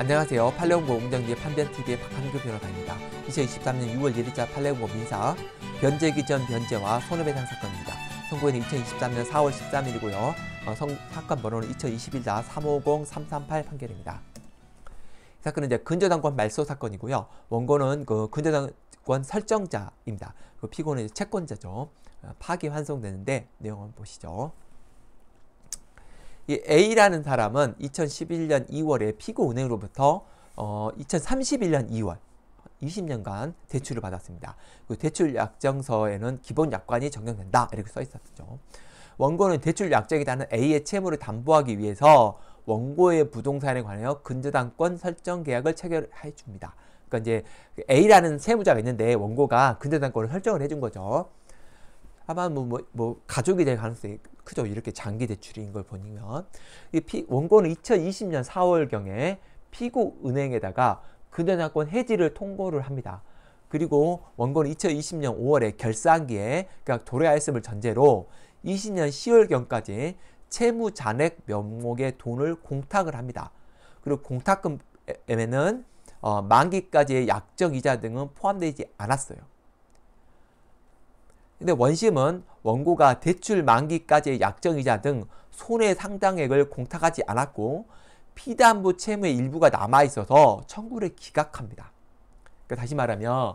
안녕하세요. 팔레옹보 옹정지의 판변TV의 박한규 변호사입니다. 2023년 6월 1일자 팔레옹보 민사 변제기 전 변제와 손해배상 사건입니다. 선고일은 2023년 4월 13일이고요. 어, 성, 사건 번호는 2021-350-338 판결입니다. 이 사건은 이제 근저당권 말소 사건이고요. 원고는 그 근저당권 설정자입니다. 그 피고는 채권자죠. 어, 파기 환송되는데 내용 한번 보시죠. 이 A라는 사람은 2011년 2월에 피고은행으로부터 어, 2031년 2월 20년간 대출을 받았습니다. 그 대출 약정서에는 기본 약관이 적용된다 이렇게 써 있었죠. 원고는 대출 약정이 다는 A의 채무를 담보하기 위해서 원고의 부동산에 관하여 근저당권 설정 계약을 체결해 줍니다. 그러니까 이제 A라는 세무자가 있는데 원고가 근저당권을 설정을 해준 거죠. 아마 뭐, 뭐, 뭐 가족이 될 가능성이 크죠. 이렇게 장기 대출인 걸 보면 이 피, 원고는 2020년 4월경에 피고은행에다가 근저당권 해지를 통보를 합니다. 그리고 원고는 2020년 5월에 결산기에 그러니까 도래하였음을 전제로 20년 10월경까지 채무 잔액 명목의 돈을 공탁을 합니다. 그리고 공탁금에는 어, 만기까지의 약정 이자 등은 포함되지 않았어요. 근데 원심은 원고가 대출 만기까지의 약정이자 등 손해 상당액을 공탁하지 않았고 피담보 채무의 일부가 남아있어서 청구를 기각합니다. 그러니까 다시 말하면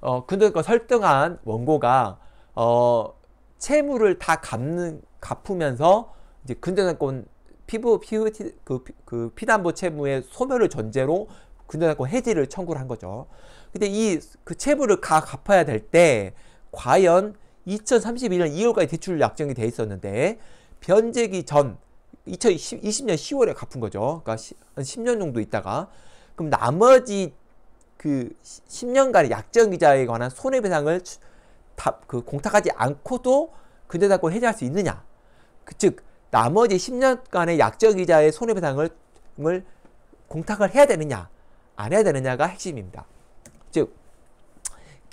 어, 근데 그 설득한 원고가 어, 채무를 다 갚는 갚으면서 이제 근저당권 피부 피우 그, 그 피담보 채무의 소멸을 전제로 근저당권 해지를 청구를 한 거죠. 근데 이 그 채무를 다 갚아야 될때 과연 2031년 2월까지 대출 약정이 돼 있었는데 변제기 전 2020년 10월에 갚은 거죠. 그러니까 한 10년 정도 있다가 그럼 나머지 그 10년간의 약정 기자에 관한 손해배상을 그 공탁하지 않고도 근저당권 해제할 수 있느냐? 그, 즉 나머지 10년간의 약정 기자의 손해배상을 공탁을 해야 되느냐 안 해야 되느냐가 핵심입니다. 즉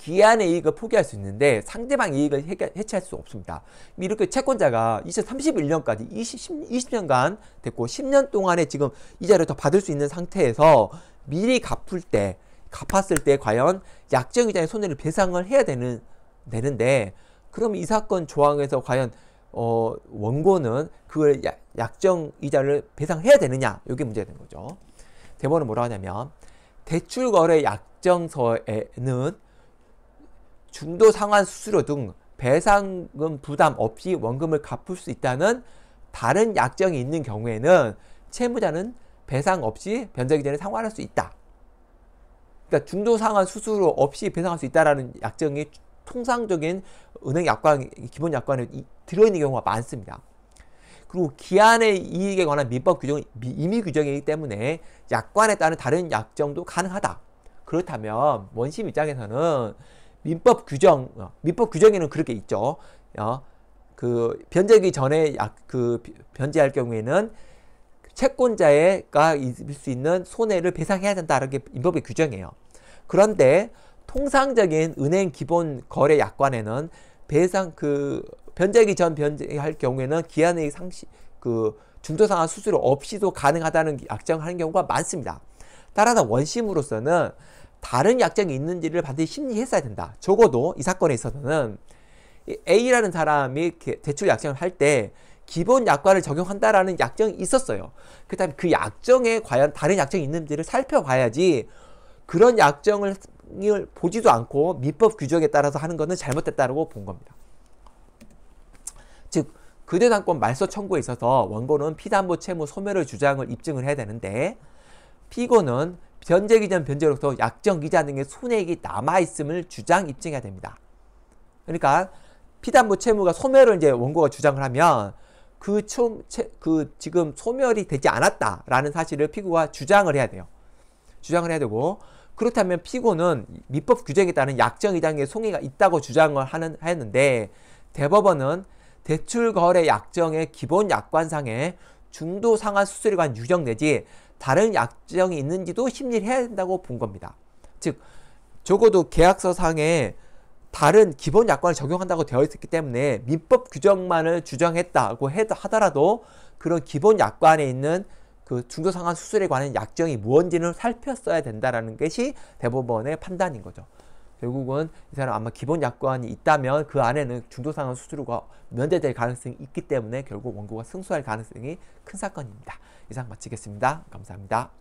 기한의 이익을 포기할 수 있는데 상대방 이익을 해체할 수 없습니다. 이렇게 채권자가 2031년까지 20, 년간 됐고 10년 동안에 지금 이자를 더 받을 수 있는 상태에서 미리 갚을 때 갚았을 때 과연 약정이자의 손해를 배상을 해야 되는 되는데 그럼 이 사건 조항에서 과연 어, 원고는 그걸 약정 이자를 배상해야 되느냐 이게 문제가 된 거죠. 대법원은 뭐라 하냐면 대출 거래 약정서에는 중도 상환 수수료 등 배상금 부담 없이 원금을 갚을 수 있다는 다른 약정이 있는 경우에는 채무자는 배상 없이 변제기 전에 상환할 수 있다. 그러니까 중도 상환 수수료 없이 배상할 수 있다라는 약정이 통상적인 은행 약관 기본 약관에 들어있는 경우가 많습니다. 그리고 기한의 이익에 관한 민법 규정 임의 규정이기 때문에 약관에 따른 다른 약정도 가능하다. 그렇다면 원심 입장에서는 민법 규정, 어, 민법 규정에는 그렇게 있죠. 어, 그 변제기 전에 그 변제할 경우에는 채권자가 입을 수 있는 손해를 배상해야 된다는 게 민법의 규정이에요. 그런데 통상적인 은행 기본 거래 약관에는 배상 그 변제기 전 변제할 경우에는 기한의 상시 그 중도상환 수수료 없이도 가능하다는 약정하는 경우가 많습니다. 따라서 원심으로서는 다른 약정이 있는지를 반드시 심리했어야 된다. 적어도 이 사건에 있어서는 A라는 사람이 대출 약정을 할 때 기본 약관을 적용한다라는 약정이 있었어요. 그다음에 그 약정에 과연 다른 약정이 있는지를 살펴봐야지 그런 약정을 보지도 않고 민법 규정에 따라서 하는 것은 잘못됐다고 본 겁니다. 즉 그대당권 말소 청구에 있어서 원고는 피담보 채무 소멸의 주장을 입증을 해야 되는데 피고는 견제 기전 변제로서 약정 기자 등의 손해액이 남아있음을 주장 입증해야 됩니다. 그러니까 피담보 채무가 소멸을 이제 원고가 주장을 하면 그, 총, 채, 그 지금 소멸이 되지 않았다라는 사실을 피고가 주장을 해야 돼요. 주장을 해야 되고 그렇다면 피고는 민법 규정에 따른 약정 이장의 송해가 있다고 주장을 하는 했는데 대법원은 대출 거래 약정의 기본 약관상에 중도 상환 수수료관 유정 내지 다른 약정이 있는지도 심리를 해야 된다고 본 겁니다. 즉 적어도 계약서상에 다른 기본 약관을 적용한다고 되어 있었기 때문에 민법 규정만을 주장했다고 하더라도 그런 기본 약관에 있는 그 중도상환 수술에 관한 약정이 무엇지를 살폈어야 된다는 것이 대법원의 판단인 거죠. 결국은 이 사람 아마 기본 약관이 있다면 그 안에는 중도상환 수수료가 면제될 가능성이 있기 때문에 결국 원고가 승소할 가능성이 큰 사건입니다. 이상 마치겠습니다. 감사합니다.